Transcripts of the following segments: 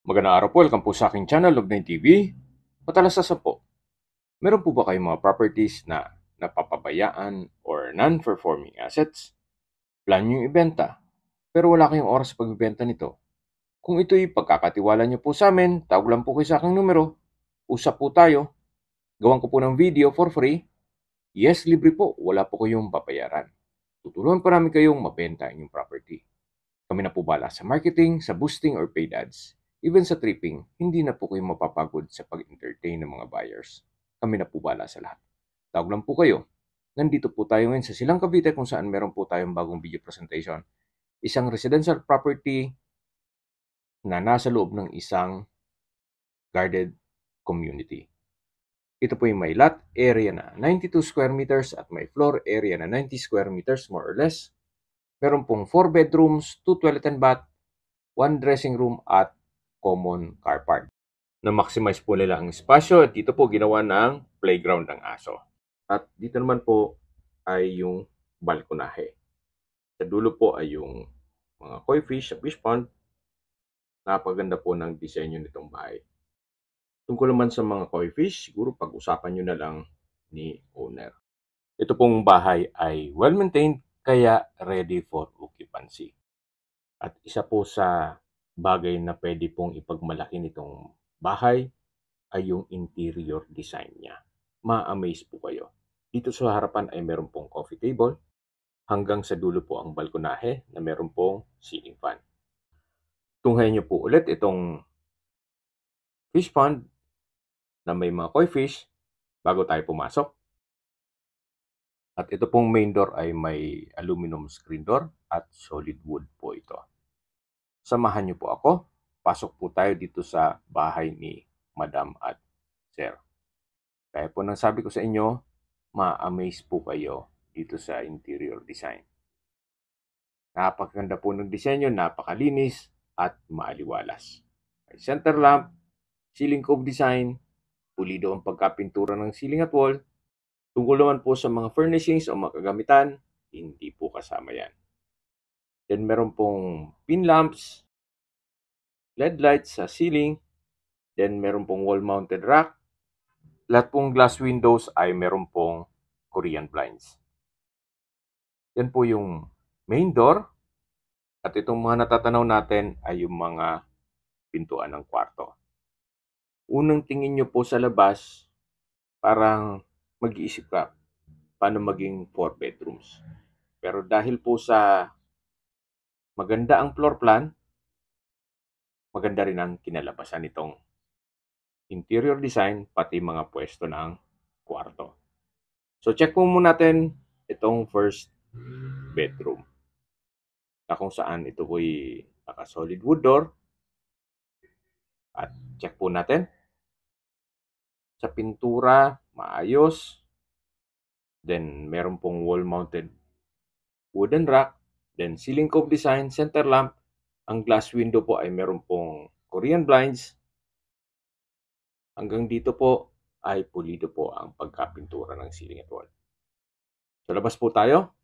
Magandang araw po, welcome po sa aking channel, Love9 TV. Matalas sa po, meron po ba kayong mga properties na napapabayaan or non-performing assets? Plan nyo ibenta, pero wala kayong oras sa pagbibenta nito. Kung ito'y pagkakatiwala nyo po sa amin, tawag lang po kayo sa aking numero, usap po tayo, gawan ko po ng video for free, yes, libre po, wala po kayong papayaran. Tutulungan po namin kayong mabenta inyong property. Kami na po bala sa marketing, sa boosting or paid ads. Even sa tripping, hindi na po kayo mapapagod sa pag-entertain ng mga buyers. Kami na po bala sa lahat. Tawag lang po kayo. Nandito po tayo ngayon sa Silang Cavite kung saan meron po tayong bagong video presentation. Isang residential property na nasa loob ng isang guarded community. Ito po yung may lot area na 92 square meters at may floor area na 90 square meters more or less. Meron pong 4 bedrooms, 2 toilet and bath, 1 dressing room at common car park. Na-maximize po nila ang espasyo at dito po ginawa ng playground ng aso. At dito naman po ay yung balkonahe. Sa dulo po ay yung mga koi fish sa fish pond. Napaganda po ng disenyo nitong bahay. Tungkol naman sa mga koi fish, siguro pag-usapan nyo na lang ni owner. Ito pong bahay ay well maintained kaya ready for occupancy. At isa po sa bagay na pwede pong ipagmalaki nitong bahay ay yung interior design niya. Ma-amaze po kayo. Dito sa harapan ay meron pong coffee table. Hanggang sa dulo po ang balkonahe na meron pong ceiling fan. Tunghayin niyo po ulit itong fish pond na may mga koi fish bago tayo pumasok. At ito pong main door ay may aluminum screen door at solid wood po ito. Samahan niyo po ako. Pasok po tayo dito sa bahay ni Madam at Sir. Kaya po nang sabi ko sa inyo, ma-amaze po kayo dito sa interior design. Napakaganda po ng disenyo, napakalinis at maaliwalas. May center lamp, ceiling cove design, pulido ang pagkapintura ng ceiling at wall. Tungkol naman po sa mga furnishings o mga kagamitan, hindi po kasama yan. Then meron pong pin lamps, LED lights sa ceiling, then meron pong wall-mounted rack. Lahat pong glass windows ay meron pong Korean blinds. Yan po yung main door. At itong mga natatanaw natin ay yung mga pintuan ng kwarto. Unang tingin nyo po sa labas, parang mag-iisip ka paano maging 4 bedrooms. Pero dahil po sa Maganda ang floor plan. Maganda rin ang kinalabasan nitong interior design pati mga pwesto ng kwarto. So check mo muna natin itong first bedroom na kung saan ito po'y naka solid wood door. At check po natin. Sa pintura, maayos. Then meron pong wall mounted wooden rack Then ceiling cove design, center lamp. Ang glass window po ay meron pong Korean blinds. Hanggang dito po ay pulido po ang pagkapintura ng ceiling at wall. So labas po tayo.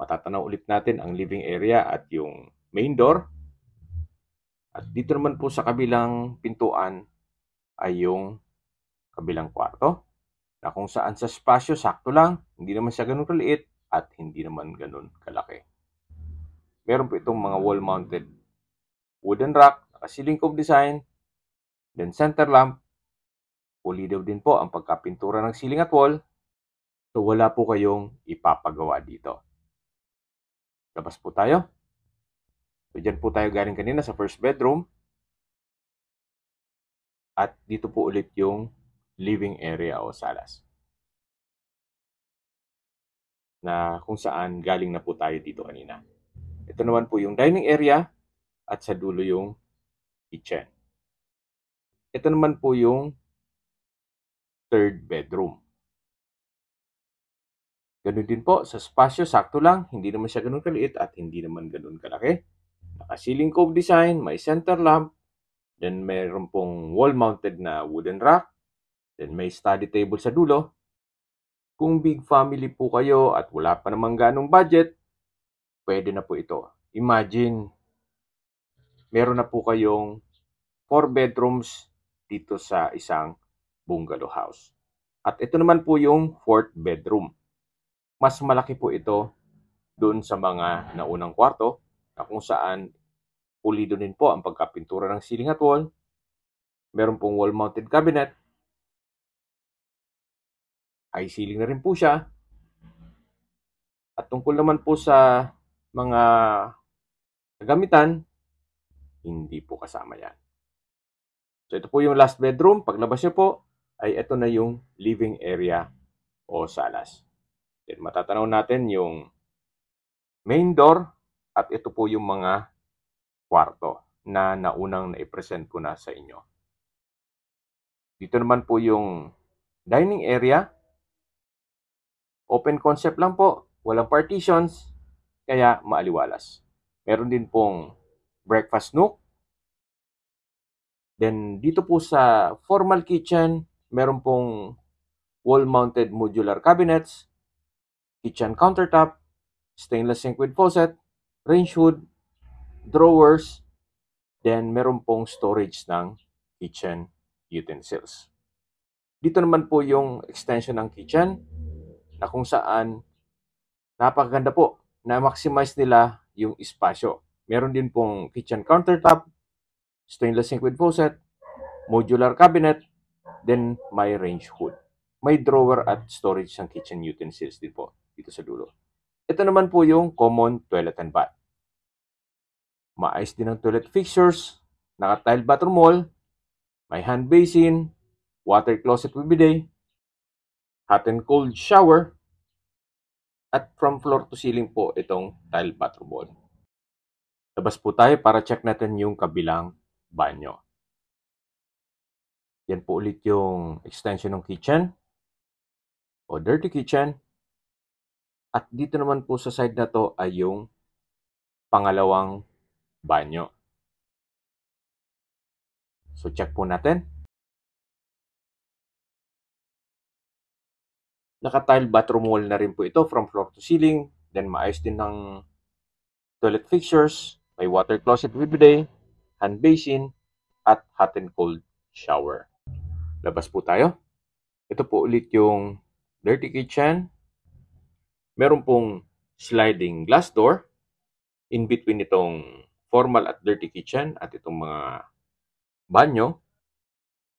Matatanaw ulit natin ang living area at yung main door. At dito naman po sa kabilang pintuan ay yung kabilang kwarto na kung saan sa spasyo sakto lang, hindi naman siya ganun kaliit at hindi naman ganun kalaki meron po itong mga wall-mounted wooden rack, naka-ceiling cove design, then center lamp, pulido din po ang pagkapintura ng ceiling at wall, so wala po kayong ipapagawa dito. Labas po tayo. So dyan po tayo galing kanina sa first bedroom. At dito po ulit yung living area o salas. Na kung saan galing na po tayo dito kanina. Ito naman po yung dining area at sa dulo yung kitchen. Ito naman po yung third bedroom. Ganun din po, sa spasyo, sakto lang. Hindi naman siya ganun kaliit at hindi naman ganun kalaki. Naka-ceiling cove design, may center lamp, then mayroon pong wall-mounted na wooden rack, then may study table sa dulo. Kung big family po kayo at wala pa namang ganong budget, pwede na po ito. Imagine, meron na po kayong 4 bedrooms dito sa isang bungalow house. At ito naman po yung fourth bedroom. Mas malaki po ito doon sa mga naunang kwarto na kung saan pulido din po ang pagkapintura ng ceiling at wall. Meron pong wall-mounted cabinet. High ceiling na rin po siya. At tungkol naman po sa mga gamitan, hindi po kasama yan. So ito po yung last bedroom. Paglabas nyo po, ay ito na yung living area o salas. Then matatanaw natin yung main door at ito po yung mga kwarto na naunang na-present ko na sa inyo. Dito naman po yung dining area. Open concept lang po. Walang partitions kaya maaliwalas. Meron din pong breakfast nook. Then dito po sa formal kitchen, meron pong wall-mounted modular cabinets, kitchen countertop, stainless sink with faucet, range hood, drawers, then meron pong storage ng kitchen utensils. Dito naman po yung extension ng kitchen na kung saan napakaganda po na maximize nila yung espasyo. Meron din pong kitchen countertop, stainless sink with faucet, modular cabinet, then may range hood. May drawer at storage ng kitchen utensils din po dito sa dulo. Ito naman po yung common toilet and bath. Maayos din ang toilet fixtures, naka-tile bathroom wall, may hand basin, water closet with bidet, hot and cold shower, at from floor to ceiling po itong tile patrobon. Labas po tayo para check natin yung kabilang banyo. Yan po ulit yung extension ng kitchen o dirty kitchen. At dito naman po sa side na to ay yung pangalawang banyo. So check po natin. Naka-tile bathroom wall na rin po ito from floor to ceiling. Then maayos din ng toilet fixtures. May water closet with bidet, hand basin, at hot and cold shower. Labas po tayo. Ito po ulit yung dirty kitchen. Meron pong sliding glass door in between itong formal at dirty kitchen at itong mga banyo.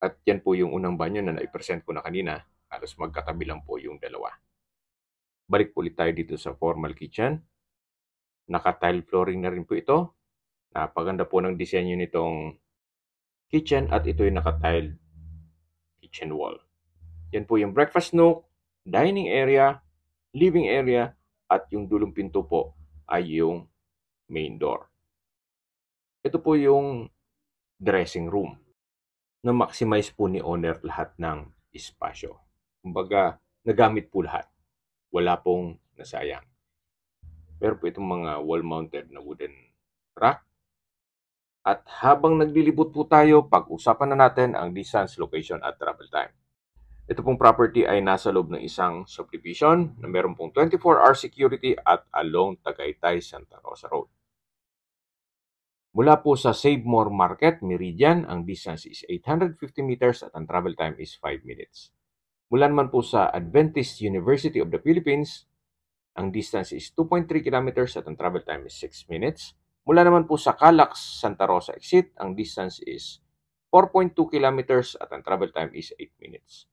At yan po yung unang banyo na naipresent ko na kanina. Halos magkatabi lang po yung dalawa. Balik ulit tayo dito sa formal kitchen. Naka-tile flooring na rin po ito. Napaganda po ng disenyo nitong kitchen at ito yung naka-tile kitchen wall. Yan po yung breakfast nook, dining area, living area, at yung dulong pinto po ay yung main door. Ito po yung dressing room na maximize po ni owner lahat ng espasyo. Kumbaga, nagamit po lahat. Wala pong nasayang. Pero po itong mga wall-mounted na wooden rack. At habang naglilibot po tayo, pag-usapan na natin ang distance, location at travel time. Ito pong property ay nasa loob ng isang subdivision na meron pong 24-hour security at along Tagaytay, Santa Rosa Road. Mula po sa Savemore Market, Meridian, ang distance is 850 meters at ang travel time is 5 minutes. Mula naman po sa Adventist University of the Philippines, ang distance is 2.3 kilometers at ang travel time is 6 minutes. Mula naman po sa Calax, Santa Rosa exit, ang distance is 4.2 kilometers at ang travel time is 8 minutes.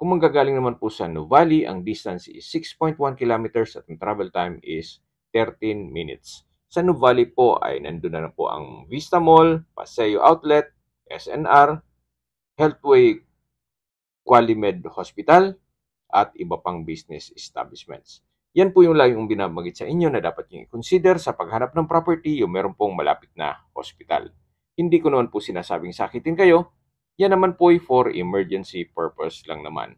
Kung manggagaling naman po sa Nuvali, ang distance is 6.1 kilometers at ang travel time is 13 minutes. Sa Nuvali po ay nandun na, na po ang Vista Mall, Paseo Outlet, SNR, Healthway Qualimed Hospital, at iba pang business establishments. Yan po yung yung binabagit sa inyo na dapat nyo i-consider sa paghanap ng property yung meron pong malapit na hospital. Hindi ko naman po sinasabing sakitin kayo, yan naman po ay for emergency purpose lang naman.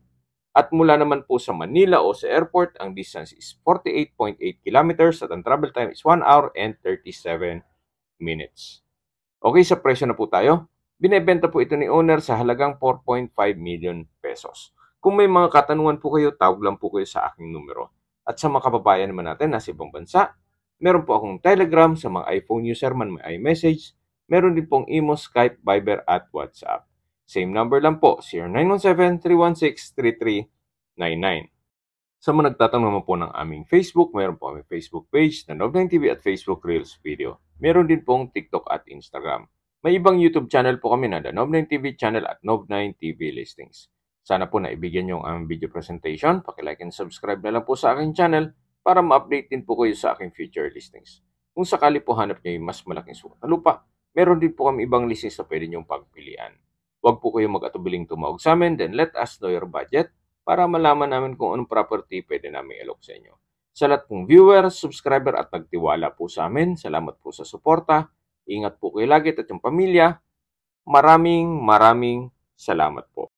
At mula naman po sa Manila o sa airport, ang distance is 48.8 kilometers at ang travel time is 1 hour and 37 minutes. Okay, sa presyo na po tayo. Binebenta po ito ni owner sa halagang 4.5 million pesos. Kung may mga katanungan po kayo, tawag lang po kayo sa aking numero. At sa mga kababayan naman natin na sa ibang bansa, meron po akong Telegram sa mga iPhone user man may iMessage. Meron din pong Imo, Skype, Viber at WhatsApp. Same number lang po, 0917-316-3399. Sa mga nagtatanong naman po ng aming Facebook, meron po aming Facebook page na Noblang TV at Facebook Reels video. Meron din pong TikTok at Instagram. May ibang YouTube channel po kami na The Nob9 TV channel at Nob9 TV listings. Sana po naibigyan nyo ang video presentation. Pakilike and subscribe na lang po sa aking channel para ma-update din po kayo sa aking future listings. Kung sakali po hanap nyo yung mas malaking sukat na lupa, meron din po kami ibang listings na pwede nyong pagpilian. Huwag po kayong mag-atubiling tumawag sa amin, then let us know your budget para malaman namin kung anong property pwede namin ilok sa inyo. Sa lahat pong viewers, subscriber at nagtiwala po sa amin, salamat po sa suporta. Ingat po kayo lagi at yung pamilya. Maraming maraming salamat po.